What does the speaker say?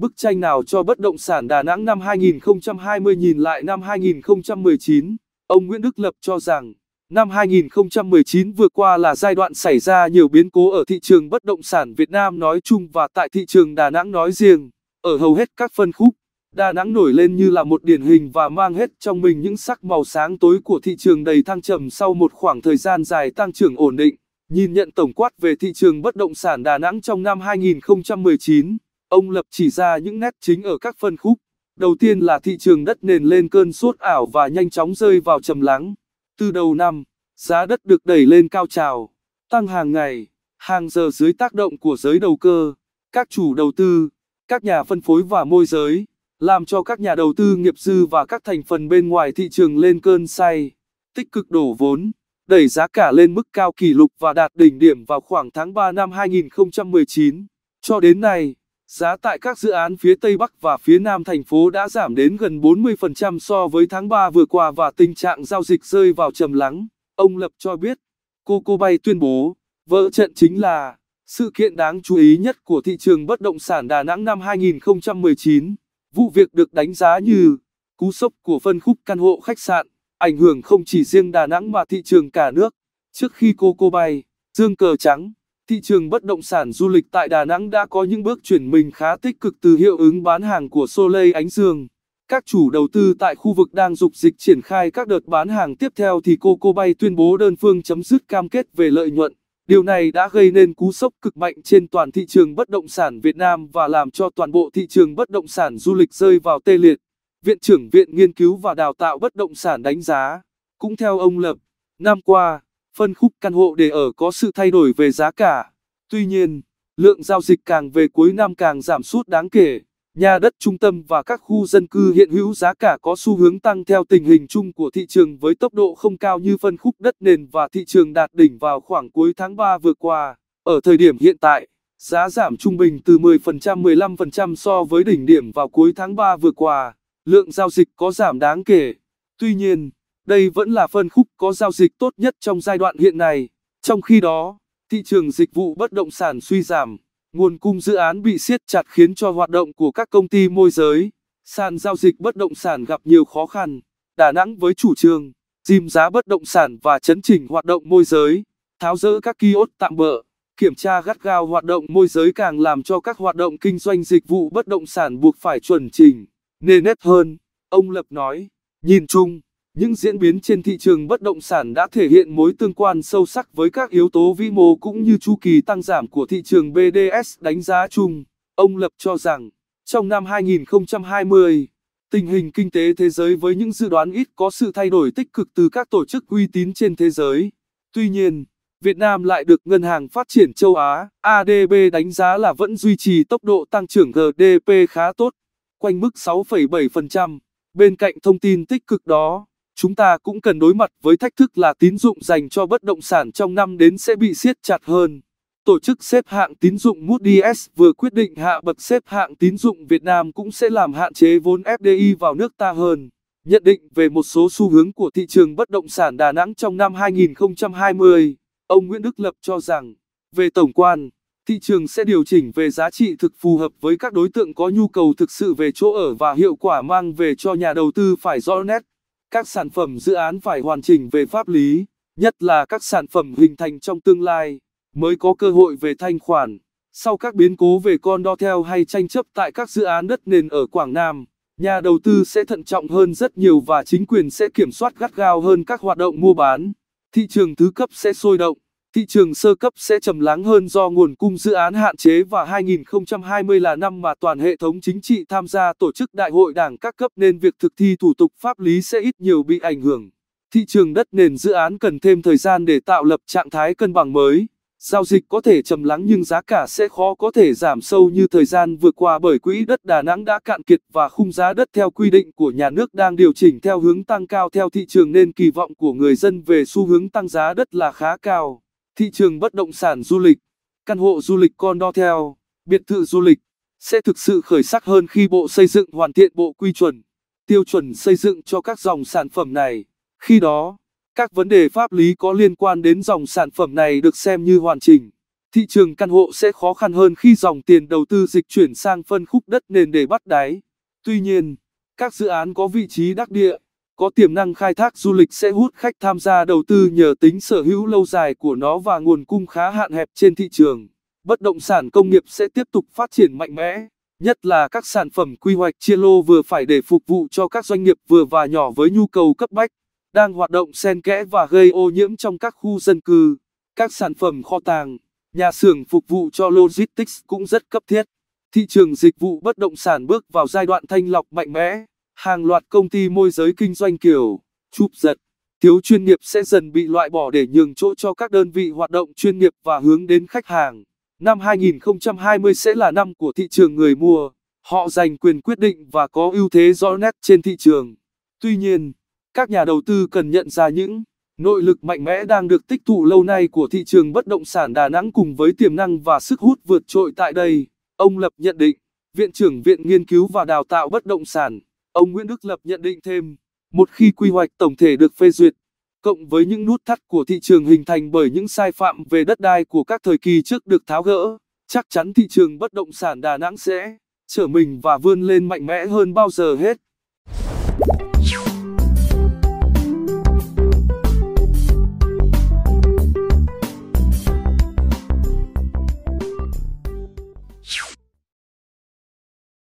Bức tranh nào cho bất động sản Đà Nẵng năm 2020 nhìn lại năm 2019, ông Nguyễn Đức Lập cho rằng, năm 2019 vừa qua là giai đoạn xảy ra nhiều biến cố ở thị trường bất động sản Việt Nam nói chung và tại thị trường Đà Nẵng nói riêng, ở hầu hết các phân khúc. Đà Nẵng nổi lên như là một điển hình và mang hết trong mình những sắc màu sáng tối của thị trường đầy thăng trầm sau một khoảng thời gian dài tăng trưởng ổn định. Nhìn nhận tổng quát về thị trường bất động sản Đà Nẵng trong năm 2019, Ông Lập chỉ ra những nét chính ở các phân khúc. Đầu tiên là thị trường đất nền lên cơn sốt ảo và nhanh chóng rơi vào trầm lắng. Từ đầu năm, giá đất được đẩy lên cao trào, tăng hàng ngày, hàng giờ dưới tác động của giới đầu cơ, các chủ đầu tư, các nhà phân phối và môi giới, làm cho các nhà đầu tư nghiệp dư và các thành phần bên ngoài thị trường lên cơn say, tích cực đổ vốn, đẩy giá cả lên mức cao kỷ lục và đạt đỉnh điểm vào khoảng tháng 3 năm 2019. Cho đến nay, Giá tại các dự án phía Tây Bắc và phía Nam thành phố đã giảm đến gần 40% so với tháng 3 vừa qua và tình trạng giao dịch rơi vào trầm lắng, ông Lập cho biết. Cô Cô Bay tuyên bố, vỡ trận chính là sự kiện đáng chú ý nhất của thị trường bất động sản Đà Nẵng năm 2019. Vụ việc được đánh giá như cú sốc của phân khúc căn hộ khách sạn, ảnh hưởng không chỉ riêng Đà Nẵng mà thị trường cả nước. Trước khi cô cô bay, dương cờ trắng thị trường bất động sản du lịch tại Đà Nẵng đã có những bước chuyển mình khá tích cực từ hiệu ứng bán hàng của Soleil Ánh Dương. Các chủ đầu tư tại khu vực đang dục dịch triển khai các đợt bán hàng tiếp theo thì Coco Bay tuyên bố đơn phương chấm dứt cam kết về lợi nhuận. Điều này đã gây nên cú sốc cực mạnh trên toàn thị trường bất động sản Việt Nam và làm cho toàn bộ thị trường bất động sản du lịch rơi vào tê liệt. Viện trưởng Viện Nghiên cứu và Đào tạo Bất động sản đánh giá, cũng theo ông Lập, năm qua, phân khúc căn hộ để ở có sự thay đổi về giá cả. Tuy nhiên, lượng giao dịch càng về cuối năm càng giảm sút đáng kể. Nhà đất trung tâm và các khu dân cư hiện hữu giá cả có xu hướng tăng theo tình hình chung của thị trường với tốc độ không cao như phân khúc đất nền và thị trường đạt đỉnh vào khoảng cuối tháng 3 vừa qua. Ở thời điểm hiện tại, giá giảm trung bình từ 10% 15% so với đỉnh điểm vào cuối tháng 3 vừa qua. Lượng giao dịch có giảm đáng kể. Tuy nhiên, đây vẫn là phân khúc có giao dịch tốt nhất trong giai đoạn hiện nay. Trong khi đó, thị trường dịch vụ bất động sản suy giảm, nguồn cung dự án bị siết chặt khiến cho hoạt động của các công ty môi giới, sàn giao dịch bất động sản gặp nhiều khó khăn. Đà Nẵng với chủ trương dìm giá bất động sản và chấn chỉnh hoạt động môi giới, tháo rỡ các kiosk tạm bỡ, kiểm tra gắt gao hoạt động môi giới càng làm cho các hoạt động kinh doanh dịch vụ bất động sản buộc phải chuẩn chỉnh, nề nét hơn, ông Lập nói. Nhìn chung những diễn biến trên thị trường bất động sản đã thể hiện mối tương quan sâu sắc với các yếu tố vĩ mô cũng như chu kỳ tăng giảm của thị trường BDS đánh giá chung. Ông Lập cho rằng, trong năm 2020, tình hình kinh tế thế giới với những dự đoán ít có sự thay đổi tích cực từ các tổ chức uy tín trên thế giới. Tuy nhiên, Việt Nam lại được Ngân hàng Phát triển Châu Á ADB đánh giá là vẫn duy trì tốc độ tăng trưởng GDP khá tốt, quanh mức 6,7%. Bên cạnh thông tin tích cực đó, chúng ta cũng cần đối mặt với thách thức là tín dụng dành cho bất động sản trong năm đến sẽ bị siết chặt hơn. Tổ chức xếp hạng tín dụng Moody's vừa quyết định hạ bậc xếp hạng tín dụng Việt Nam cũng sẽ làm hạn chế vốn FDI vào nước ta hơn. Nhận định về một số xu hướng của thị trường bất động sản Đà Nẵng trong năm 2020, ông Nguyễn Đức Lập cho rằng, về tổng quan, thị trường sẽ điều chỉnh về giá trị thực phù hợp với các đối tượng có nhu cầu thực sự về chỗ ở và hiệu quả mang về cho nhà đầu tư phải rõ nét. Các sản phẩm dự án phải hoàn chỉnh về pháp lý, nhất là các sản phẩm hình thành trong tương lai, mới có cơ hội về thanh khoản. Sau các biến cố về con đo theo hay tranh chấp tại các dự án đất nền ở Quảng Nam, nhà đầu tư sẽ thận trọng hơn rất nhiều và chính quyền sẽ kiểm soát gắt gao hơn các hoạt động mua bán. Thị trường thứ cấp sẽ sôi động thị trường sơ cấp sẽ trầm lắng hơn do nguồn cung dự án hạn chế và 2020 là năm mà toàn hệ thống chính trị tham gia tổ chức đại hội đảng các cấp nên việc thực thi thủ tục pháp lý sẽ ít nhiều bị ảnh hưởng. Thị trường đất nền dự án cần thêm thời gian để tạo lập trạng thái cân bằng mới. Giao dịch có thể trầm lắng nhưng giá cả sẽ khó có thể giảm sâu như thời gian vừa qua bởi quỹ đất Đà Nẵng đã cạn kiệt và khung giá đất theo quy định của nhà nước đang điều chỉnh theo hướng tăng cao theo thị trường nên kỳ vọng của người dân về xu hướng tăng giá đất là khá cao thị trường bất động sản du lịch, căn hộ du lịch condotel, biệt thự du lịch sẽ thực sự khởi sắc hơn khi bộ xây dựng hoàn thiện bộ quy chuẩn, tiêu chuẩn xây dựng cho các dòng sản phẩm này. Khi đó, các vấn đề pháp lý có liên quan đến dòng sản phẩm này được xem như hoàn chỉnh. Thị trường căn hộ sẽ khó khăn hơn khi dòng tiền đầu tư dịch chuyển sang phân khúc đất nền để bắt đáy. Tuy nhiên, các dự án có vị trí đắc địa có tiềm năng khai thác du lịch sẽ hút khách tham gia đầu tư nhờ tính sở hữu lâu dài của nó và nguồn cung khá hạn hẹp trên thị trường. Bất động sản công nghiệp sẽ tiếp tục phát triển mạnh mẽ, nhất là các sản phẩm quy hoạch chia lô vừa phải để phục vụ cho các doanh nghiệp vừa và nhỏ với nhu cầu cấp bách, đang hoạt động xen kẽ và gây ô nhiễm trong các khu dân cư. Các sản phẩm kho tàng, nhà xưởng phục vụ cho logistics cũng rất cấp thiết. Thị trường dịch vụ bất động sản bước vào giai đoạn thanh lọc mạnh mẽ hàng loạt công ty môi giới kinh doanh kiểu chụp giật thiếu chuyên nghiệp sẽ dần bị loại bỏ để nhường chỗ cho các đơn vị hoạt động chuyên nghiệp và hướng đến khách hàng. Năm 2020 sẽ là năm của thị trường người mua, họ giành quyền quyết định và có ưu thế rõ nét trên thị trường. Tuy nhiên, các nhà đầu tư cần nhận ra những nội lực mạnh mẽ đang được tích tụ lâu nay của thị trường bất động sản Đà Nẵng cùng với tiềm năng và sức hút vượt trội tại đây, ông Lập nhận định, Viện trưởng Viện Nghiên cứu và Đào tạo Bất động sản Ông Nguyễn Đức Lập nhận định thêm, một khi quy hoạch tổng thể được phê duyệt, cộng với những nút thắt của thị trường hình thành bởi những sai phạm về đất đai của các thời kỳ trước được tháo gỡ, chắc chắn thị trường bất động sản Đà Nẵng sẽ trở mình và vươn lên mạnh mẽ hơn bao giờ hết.